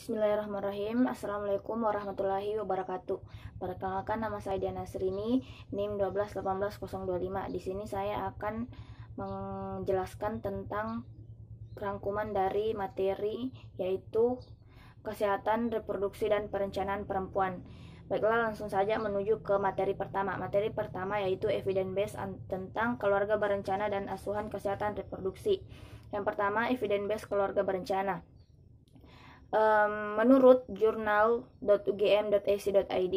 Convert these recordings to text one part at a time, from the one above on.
Bismillahirrahmanirrahim Assalamualaikum warahmatullahi wabarakatuh Perkenalkan nama saya Diana Serini NIM 1218025 Di sini saya akan menjelaskan tentang rangkuman dari materi yaitu kesehatan reproduksi dan perencanaan perempuan Baiklah langsung saja menuju ke materi pertama Materi pertama yaitu evidence based tentang keluarga berencana dan asuhan kesehatan reproduksi Yang pertama evidence based keluarga berencana um, menurut jurnal.ugm.ac.id,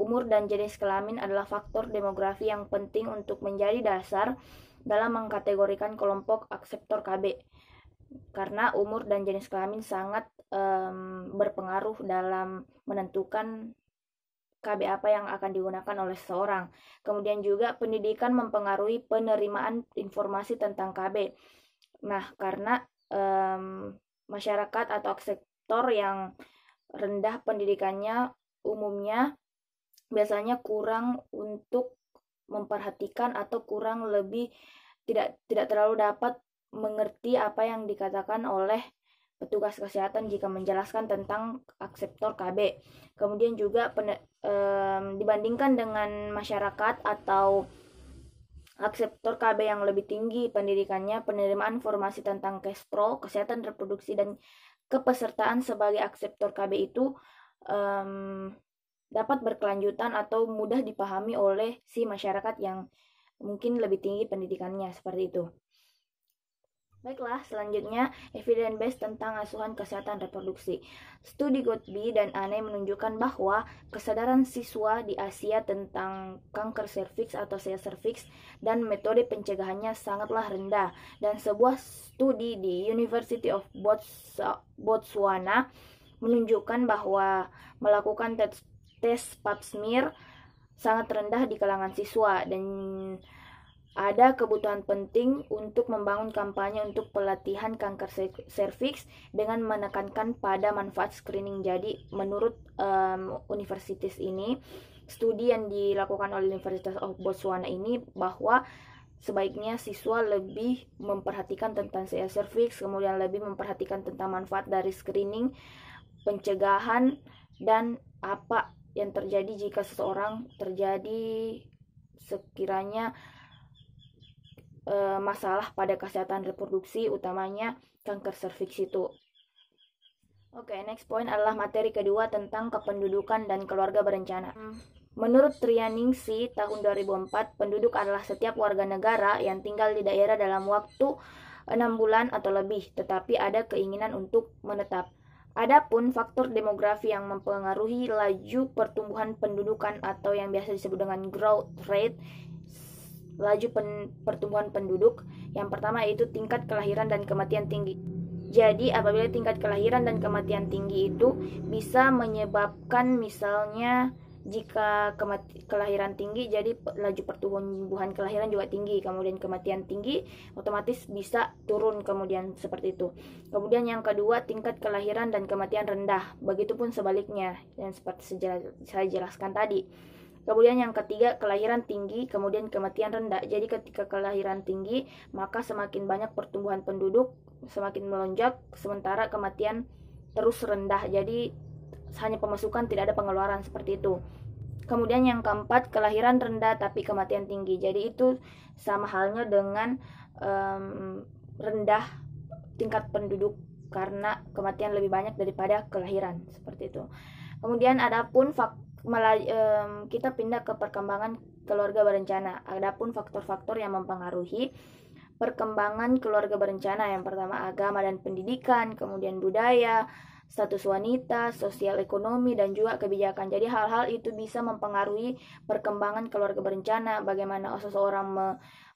umur dan jenis kelamin adalah faktor demografi yang penting untuk menjadi dasar dalam mengkategorikan kelompok akseptor KB. Karena umur dan jenis kelamin sangat um, berpengaruh dalam menentukan KB apa yang akan digunakan oleh seseorang. Kemudian juga pendidikan mempengaruhi penerimaan informasi tentang KB. Nah, karena um, masyarakat atau sektor yang rendah pendidikannya umumnya biasanya kurang untuk memperhatikan atau kurang lebih tidak tidak terlalu dapat mengerti apa yang dikatakan oleh petugas kesehatan jika menjelaskan tentang akseptor KB. Kemudian juga pen, e, dibandingkan dengan masyarakat atau akseptor KB yang lebih tinggi pendidikannya, penerimaan informasi tentang cash flow, kesehatan reproduksi, dan kepesertaan sebagai akseptor KB itu um, dapat berkelanjutan atau mudah dipahami oleh si masyarakat yang mungkin lebih tinggi pendidikannya seperti itu. Baiklah, selanjutnya evidence base tentang asuhan kesehatan reproduksi. Studi Gottlieb dan Ane menunjukkan bahwa kesadaran siswa di Asia tentang kanker serviks atau sel serviks dan metode pencegahannya sangatlah rendah dan sebuah studi di University of Bots Botswana menunjukkan bahwa melakukan tes, tes pap smear sangat rendah di kalangan siswa dan ada kebutuhan penting untuk membangun kampanye untuk pelatihan kanker serviks dengan menekankan pada manfaat screening. Jadi menurut um, universitas ini, studi yang dilakukan oleh Universitas of Botswana ini bahwa sebaiknya siswa lebih memperhatikan tentang CL serviks, kemudian lebih memperhatikan tentang manfaat dari screening, pencegahan dan apa yang terjadi jika seseorang terjadi sekiranya e, masalah pada kesehatan reproduksi, utamanya kanker serviks itu. Oke, okay, next point adalah materi kedua tentang kependudukan dan keluarga berencana. Menurut Trianingsi tahun 2004, penduduk adalah setiap warga negara yang tinggal di daerah dalam waktu 6 bulan atau lebih, tetapi ada keinginan untuk menetap. Adapun faktor demografi yang mempengaruhi laju pertumbuhan pendudukan atau yang biasa disebut dengan growth rate laju pen pertumbuhan penduduk. Yang pertama yaitu tingkat kelahiran dan kematian tinggi. Jadi apabila tingkat kelahiran dan kematian tinggi itu bisa menyebabkan misalnya jika kelahiran tinggi jadi laju pertumbuhan kelahiran juga tinggi kemudian kematian tinggi otomatis bisa turun kemudian seperti itu kemudian yang kedua tingkat kelahiran dan kematian rendah begitupun sebaliknya dan seperti saya jelaskan tadi Kemudian yang ketiga, kelahiran tinggi, kemudian kematian rendah. Jadi ketika kelahiran tinggi, maka semakin banyak pertumbuhan penduduk, semakin melonjak, sementara kematian terus rendah. Jadi hanya pemasukan tidak ada pengeluaran seperti itu. Kemudian yang keempat, kelahiran rendah tapi kematian tinggi. Jadi itu sama halnya dengan um, rendah tingkat penduduk karena kematian lebih banyak daripada kelahiran seperti itu. Kemudian ada pun faktor melaj- um, kita pindah ke perkembangan keluarga berencana. Adapun faktor-faktor yang mempengaruhi perkembangan keluarga berencana yang pertama agama dan pendidikan, kemudian budaya, status wanita, sosial ekonomi, dan juga kebijakan. Jadi hal-hal itu bisa mempengaruhi perkembangan keluarga berencana, bagaimana seseorang me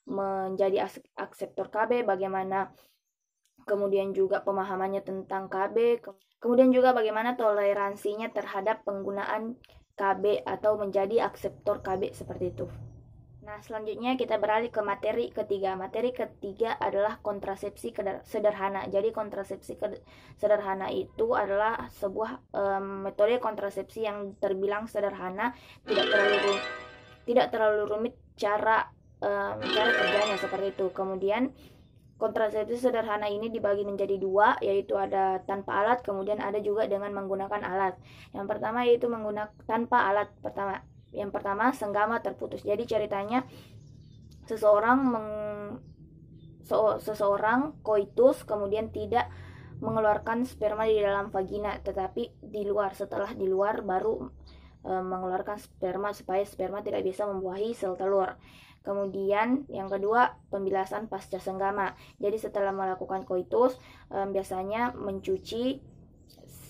menjadi akseptor KB, bagaimana kemudian juga pemahamannya tentang KB, kemudian juga bagaimana toleransinya terhadap penggunaan KB atau menjadi akseptor KB seperti itu. Nah, selanjutnya kita beralih ke materi ketiga. Materi ketiga adalah kontrasepsi sederhana. Jadi kontrasepsi sederhana itu adalah sebuah um, metode kontrasepsi yang terbilang sederhana, tidak terlalu rumit, tidak terlalu rumit cara um, cara kerjanya seperti itu. Kemudian Kontrasepsi sederhana ini dibagi menjadi dua, yaitu ada tanpa alat, kemudian ada juga dengan menggunakan alat. Yang pertama yaitu menggunakan tanpa alat pertama. Yang pertama senggama terputus. Jadi ceritanya seseorang meng, so, seseorang koitus kemudian tidak mengeluarkan sperma di dalam vagina, tetapi di luar setelah di luar baru e, mengeluarkan sperma supaya sperma tidak bisa membuahi sel telur. Kemudian yang kedua pembilasan pasca senggama. Jadi setelah melakukan koitus um, biasanya mencuci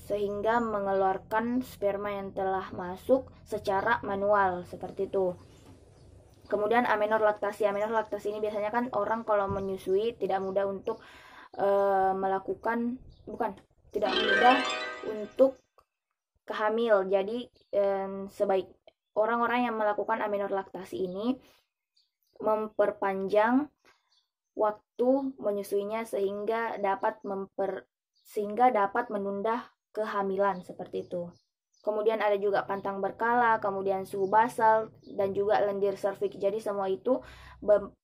sehingga mengeluarkan sperma yang telah masuk secara manual seperti itu. Kemudian amenor laktasi. Amenor laktasi ini biasanya kan orang kalau menyusui tidak mudah untuk e, melakukan bukan tidak mudah untuk kehamil. Jadi um, sebaik orang-orang yang melakukan amenor laktasi ini memperpanjang waktu menyusuinya sehingga dapat memper sehingga dapat menunda kehamilan seperti itu. Kemudian ada juga pantang berkala, kemudian suhu basal dan juga lendir serviks. Jadi semua itu be,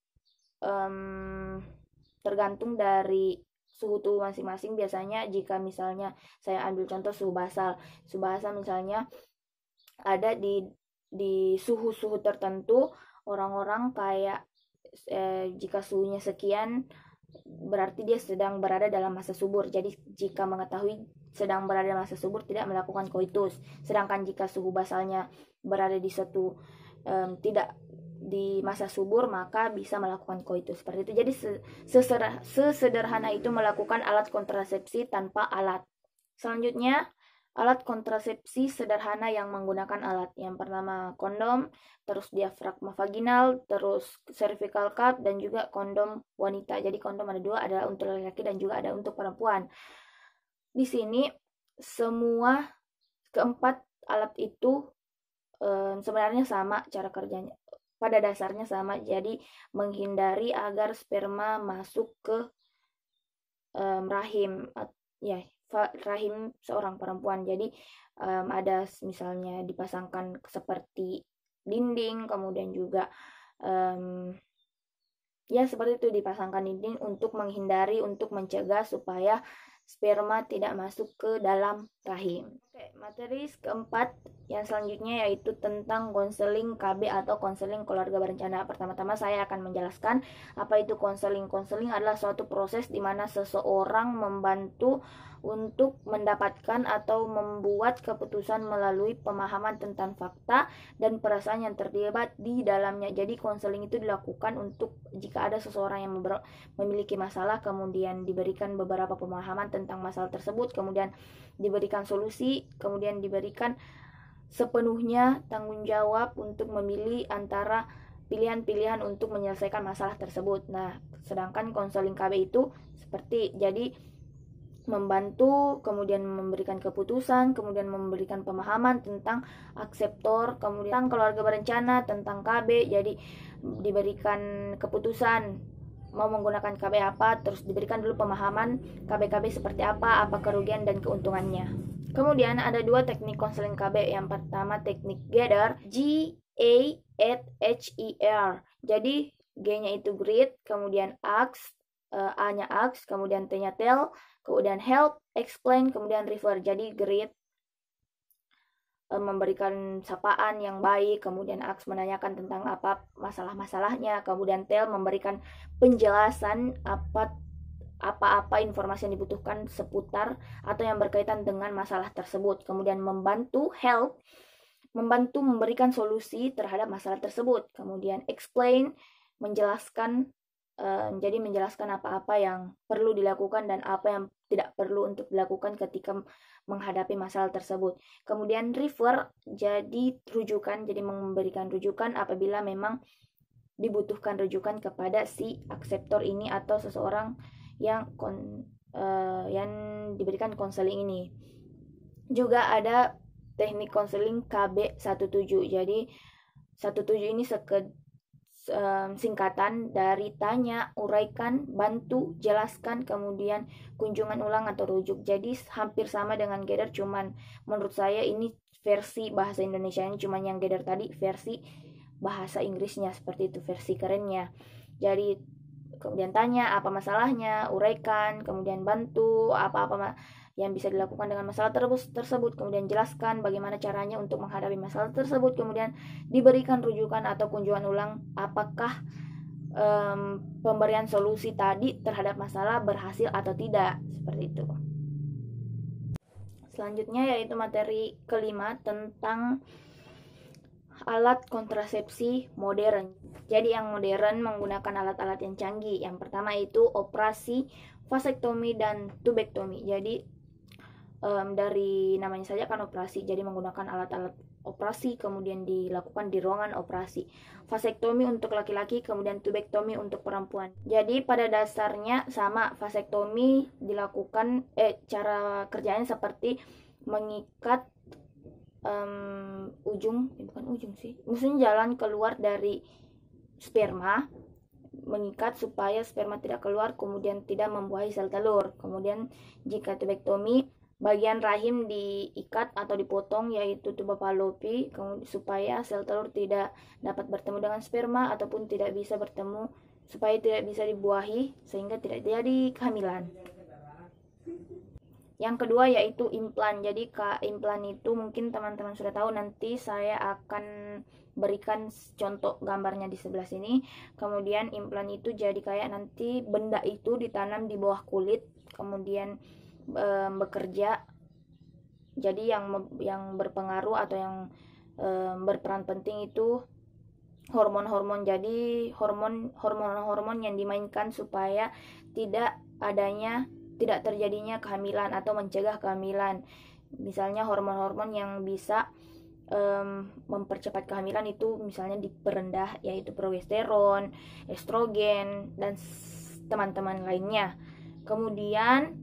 um, tergantung dari suhu tubuh masing-masing. Biasanya jika misalnya saya ambil contoh suhu basal, suhu basal misalnya ada di di suhu-suhu tertentu orang-orang kayak eh, jika suhunya sekian berarti dia sedang berada dalam masa subur. Jadi jika mengetahui sedang berada dalam masa subur tidak melakukan koitus. Sedangkan jika suhu basalnya berada di satu um, tidak di masa subur maka bisa melakukan koitus seperti itu. Jadi sesederhana itu melakukan alat kontrasepsi tanpa alat. Selanjutnya Alat kontrasepsi sederhana yang menggunakan alat yang pertama kondom, terus diafragma vaginal, terus cervical cup dan juga kondom wanita. Jadi kondom ada dua, ada untuk laki-laki dan juga ada untuk perempuan. Di sini semua keempat alat itu um, sebenarnya sama cara kerjanya pada dasarnya sama jadi menghindari agar sperma masuk ke um, rahim ya rahim seorang perempuan. Jadi um, ada misalnya dipasangkan seperti dinding, kemudian juga um, ya seperti itu dipasangkan dinding untuk menghindari, untuk mencegah supaya sperma tidak masuk ke dalam rahim. Oke, materi keempat yang selanjutnya yaitu tentang konseling KB atau konseling keluarga berencana. Pertama-tama saya akan menjelaskan apa itu konseling. Konseling adalah suatu proses di mana seseorang membantu untuk mendapatkan atau membuat keputusan melalui pemahaman tentang fakta dan perasaan yang terlibat di dalamnya. Jadi konseling itu dilakukan untuk jika ada seseorang yang memiliki masalah kemudian diberikan beberapa pemahaman tentang masalah tersebut, kemudian diberikan solusi, kemudian diberikan sepenuhnya tanggung jawab untuk memilih antara pilihan-pilihan untuk menyelesaikan masalah tersebut. Nah, sedangkan konseling KB itu seperti jadi membantu, kemudian memberikan keputusan, kemudian memberikan pemahaman tentang akseptor, kemudian tentang keluarga berencana, tentang KB. Jadi diberikan keputusan mau menggunakan KB apa, terus diberikan dulu pemahaman KB-KB seperti apa, apa kerugian dan keuntungannya. Kemudian ada dua teknik konseling KB. Yang pertama teknik GATHER, G A H E R. Jadi G-nya itu grid, kemudian ask uh, eh, A-nya ask, kemudian T-nya tell, kemudian help, explain, kemudian refer. Jadi greet uh, memberikan sapaan yang baik, kemudian ask menanyakan tentang apa masalah-masalahnya, kemudian tell memberikan penjelasan apa apa-apa informasi yang dibutuhkan seputar atau yang berkaitan dengan masalah tersebut. Kemudian membantu help membantu memberikan solusi terhadap masalah tersebut. Kemudian explain menjelaskan um, jadi menjelaskan apa-apa yang perlu dilakukan dan apa yang tidak perlu untuk dilakukan ketika menghadapi masalah tersebut. Kemudian refer jadi rujukan, jadi memberikan rujukan apabila memang dibutuhkan rujukan kepada si akseptor ini atau seseorang yang kon, uh, yang diberikan konseling ini. Juga ada teknik konseling KB17. Jadi 17 ini seked, um, singkatan dari tanya, uraikan, bantu, jelaskan, kemudian kunjungan ulang atau rujuk. Jadi hampir sama dengan gather cuman menurut saya ini versi bahasa Indonesia ini cuman yang gather tadi versi bahasa Inggrisnya seperti itu versi kerennya. Jadi kemudian tanya apa masalahnya, uraikan, kemudian bantu, apa-apa yang bisa dilakukan dengan masalah tersebut, kemudian jelaskan bagaimana caranya untuk menghadapi masalah tersebut, kemudian diberikan rujukan atau kunjungan ulang apakah um, pemberian solusi tadi terhadap masalah berhasil atau tidak, seperti itu. Selanjutnya yaitu materi kelima tentang alat kontrasepsi modern. Jadi yang modern menggunakan alat-alat yang canggih. Yang pertama itu operasi vasektomi dan tubektomi. Jadi um, dari namanya saja kan operasi jadi menggunakan alat-alat operasi kemudian dilakukan di ruangan operasi vasektomi untuk laki-laki kemudian tubektomi untuk perempuan jadi pada dasarnya sama vasektomi dilakukan eh cara kerjanya seperti mengikat um, ujung eh, bukan ujung sih maksudnya jalan keluar dari sperma mengikat supaya sperma tidak keluar kemudian tidak membuahi sel telur kemudian jika tubektomi bagian rahim diikat atau dipotong yaitu tuba falopi supaya sel telur tidak dapat bertemu dengan sperma ataupun tidak bisa bertemu supaya tidak bisa dibuahi sehingga tidak jadi kehamilan. Yang kedua yaitu implan. Jadi kak implan itu mungkin teman-teman sudah tahu nanti saya akan berikan contoh gambarnya di sebelah sini. Kemudian implan itu jadi kayak nanti benda itu ditanam di bawah kulit kemudian e, bekerja jadi yang yang berpengaruh atau yang e, berperan penting itu hormon-hormon jadi hormon hormon-hormon yang dimainkan supaya tidak adanya tidak terjadinya kehamilan atau mencegah kehamilan misalnya hormon-hormon yang bisa um, mempercepat kehamilan itu misalnya diperendah yaitu progesteron estrogen dan teman-teman lainnya kemudian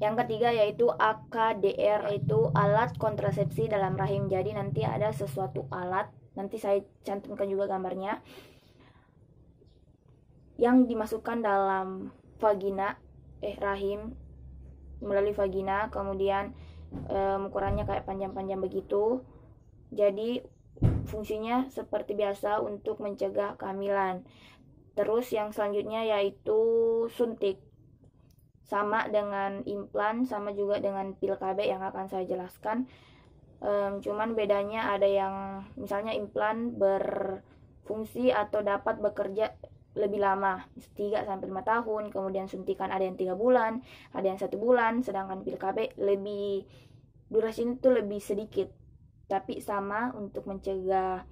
yang ketiga yaitu AKDR yaitu alat kontrasepsi dalam rahim. Jadi nanti ada sesuatu alat, nanti saya cantumkan juga gambarnya yang dimasukkan dalam vagina eh rahim melalui vagina kemudian um, eh, ukurannya kayak panjang-panjang begitu jadi fungsinya seperti biasa untuk mencegah kehamilan terus yang selanjutnya yaitu suntik sama dengan implan sama juga dengan pil KB yang akan saya jelaskan um, cuman bedanya ada yang misalnya implan berfungsi atau dapat bekerja lebih lama 3 sampai 5 tahun kemudian suntikan ada yang tiga bulan ada yang satu bulan sedangkan pil KB lebih durasinya itu lebih sedikit tapi sama untuk mencegah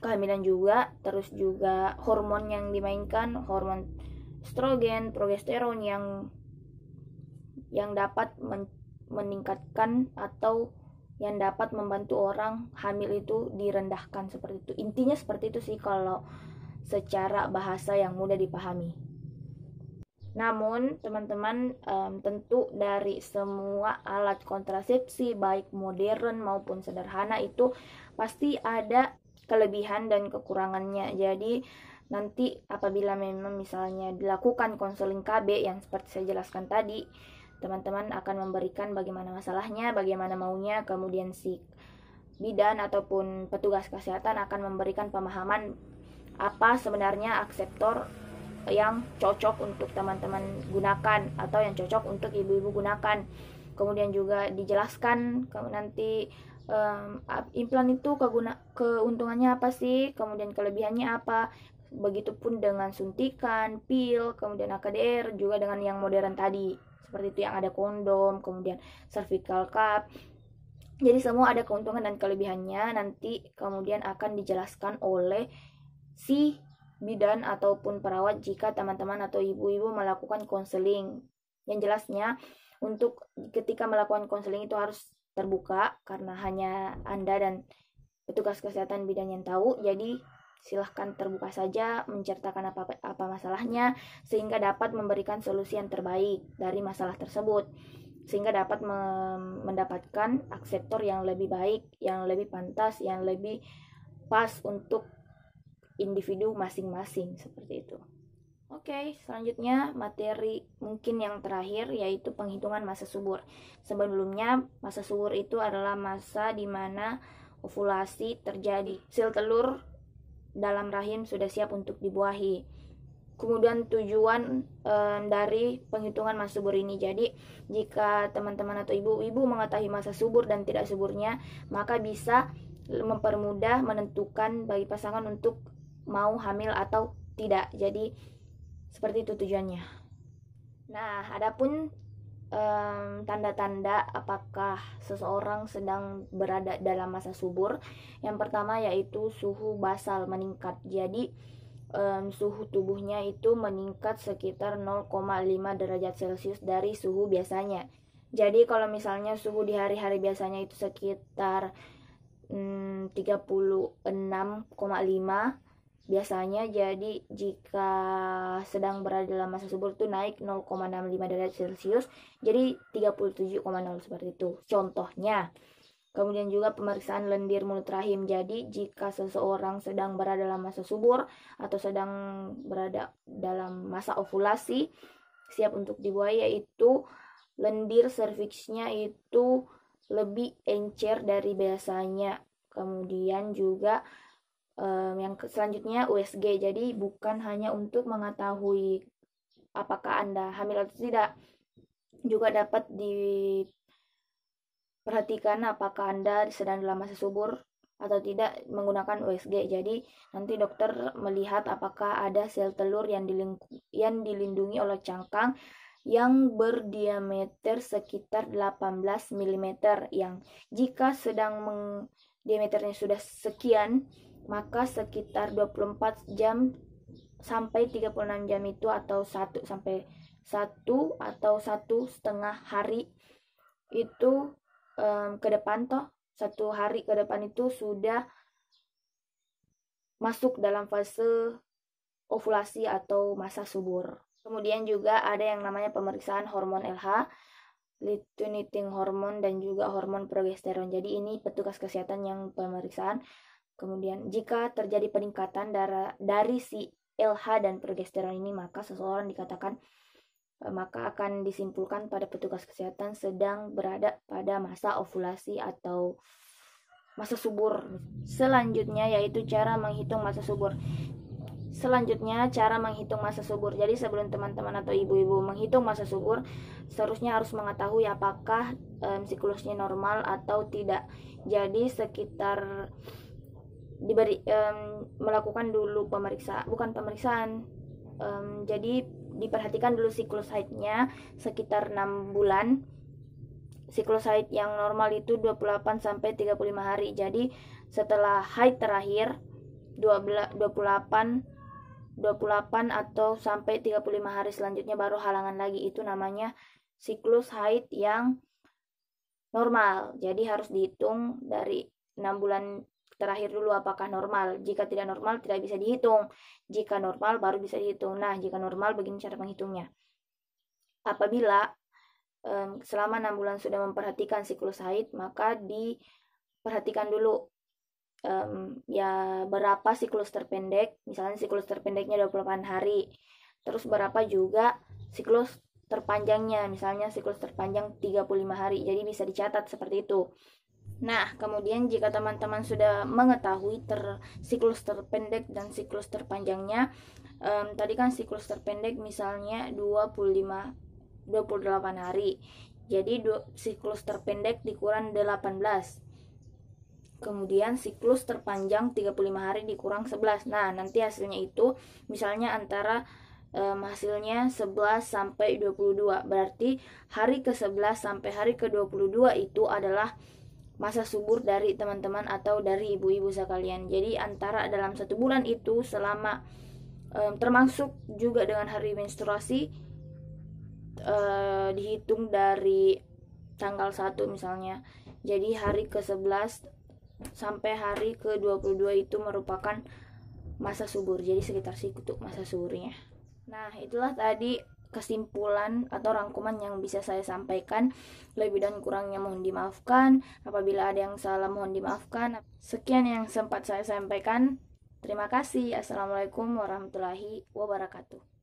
kehamilan juga terus juga hormon yang dimainkan hormon estrogen, progesteron yang yang dapat men meningkatkan atau yang dapat membantu orang hamil itu direndahkan seperti itu. Intinya seperti itu sih kalau secara bahasa yang mudah dipahami. Namun, teman-teman, um, tentu dari semua alat kontrasepsi, baik modern maupun sederhana, itu pasti ada kelebihan dan kekurangannya. Jadi, nanti apabila memang misalnya dilakukan konseling KB yang seperti saya jelaskan tadi teman-teman akan memberikan bagaimana masalahnya bagaimana maunya kemudian si bidan ataupun petugas kesehatan akan memberikan pemahaman apa sebenarnya akseptor yang cocok untuk teman-teman gunakan atau yang cocok untuk ibu-ibu gunakan. Kemudian juga dijelaskan nanti um, implan itu keguna keuntungannya apa sih, kemudian kelebihannya apa, Begitupun dengan suntikan, pil, kemudian AKDR juga dengan yang modern tadi. Seperti itu yang ada kondom, kemudian cervical cup. Jadi semua ada keuntungan dan kelebihannya nanti kemudian akan dijelaskan oleh si bidan ataupun perawat jika teman-teman atau ibu-ibu melakukan konseling. Yang jelasnya untuk ketika melakukan konseling itu harus terbuka karena hanya Anda dan petugas kesehatan bidan yang tahu. Jadi silahkan terbuka saja menceritakan apa apa masalahnya sehingga dapat memberikan solusi yang terbaik dari masalah tersebut sehingga dapat mendapatkan akseptor yang lebih baik, yang lebih pantas, yang lebih pas untuk individu masing-masing seperti itu. Oke, okay, selanjutnya materi mungkin yang terakhir yaitu penghitungan masa subur. Sebelumnya, masa subur itu adalah masa di mana ovulasi terjadi. sil telur dalam rahim sudah siap untuk dibuahi. Kemudian tujuan e, dari penghitungan masa subur ini. Jadi, jika teman-teman atau ibu-ibu mengetahui masa subur dan tidak suburnya, maka bisa mempermudah menentukan bagi pasangan untuk mau hamil atau tidak. Jadi, seperti itu tujuannya. Nah, adapun tanda-tanda um, apakah seseorang sedang berada dalam masa subur. Yang pertama yaitu suhu basal meningkat. Jadi um, suhu tubuhnya itu meningkat sekitar 0,5 derajat Celcius dari suhu biasanya. Jadi kalau misalnya suhu di hari-hari biasanya itu sekitar 36,5 hmm, biasanya jadi jika sedang berada dalam masa subur itu naik 0,65 derajat celcius jadi 37,0 seperti itu contohnya kemudian juga pemeriksaan lendir mulut rahim jadi jika seseorang sedang berada dalam masa subur atau sedang berada dalam masa ovulasi siap untuk dibuai yaitu lendir serviksnya itu lebih encer dari biasanya kemudian juga um, yang selanjutnya USG jadi bukan hanya untuk mengetahui apakah anda hamil atau tidak juga dapat diperhatikan apakah anda sedang dalam masa subur atau tidak menggunakan USG. Jadi nanti dokter melihat apakah ada sel telur yang, yang dilindungi oleh cangkang yang berdiameter sekitar 18 mm yang jika sedang diameternya sudah sekian maka sekitar 24 jam sampai 36 jam itu atau 1 sampai 1 atau satu setengah hari itu um, ke depan toh satu hari ke depan itu sudah masuk dalam fase ovulasi atau masa subur. Kemudian juga ada yang namanya pemeriksaan hormon LH, luteinizing hormon dan juga hormon progesteron. Jadi ini petugas kesehatan yang pemeriksaan Kemudian jika terjadi peningkatan darah dari si LH dan progesteron ini maka seseorang dikatakan e, maka akan disimpulkan pada petugas kesehatan sedang berada pada masa ovulasi atau masa subur. Selanjutnya yaitu cara menghitung masa subur. Selanjutnya, cara menghitung masa subur. Jadi, sebelum teman-teman atau ibu-ibu menghitung masa subur, seharusnya harus mengetahui apakah um, siklusnya normal atau tidak. Jadi, sekitar diberi um, melakukan dulu pemeriksaan bukan pemeriksaan um, jadi diperhatikan dulu siklus haidnya sekitar 6 bulan siklus haid yang normal itu 28 sampai 35 hari. Jadi setelah haid terakhir 12 28 28 atau sampai 35 hari selanjutnya baru halangan lagi itu namanya siklus haid yang normal. Jadi harus dihitung dari 6 bulan terakhir dulu apakah normal. Jika tidak normal tidak bisa dihitung. Jika normal baru bisa dihitung. Nah, jika normal begini cara menghitungnya. Apabila um, selama enam bulan sudah memperhatikan siklus haid, maka diperhatikan dulu um, ya berapa siklus terpendek, misalnya siklus terpendeknya 28 hari. Terus berapa juga siklus terpanjangnya misalnya siklus terpanjang 35 hari jadi bisa dicatat seperti itu Nah, kemudian jika teman-teman sudah mengetahui ter siklus terpendek dan siklus terpanjangnya, um, tadi kan siklus terpendek misalnya 25 28 hari. Jadi siklus terpendek dikurang 18. Kemudian siklus terpanjang 35 hari dikurang 11. Nah, nanti hasilnya itu misalnya antara um, hasilnya 11 sampai 22. Berarti hari ke-11 sampai hari ke-22 itu adalah masa subur dari teman-teman atau dari ibu-ibu sekalian. Jadi antara dalam satu bulan itu selama um, termasuk juga dengan hari menstruasi uh, dihitung dari tanggal 1 misalnya. Jadi hari ke-11 sampai hari ke-22 itu merupakan masa subur. Jadi sekitar situ masa suburnya. Nah, itulah tadi kesimpulan atau rangkuman yang bisa saya sampaikan. Lebih dan kurangnya mohon dimaafkan. Apabila ada yang salah mohon dimaafkan. Sekian yang sempat saya sampaikan. Terima kasih. Assalamualaikum warahmatullahi wabarakatuh.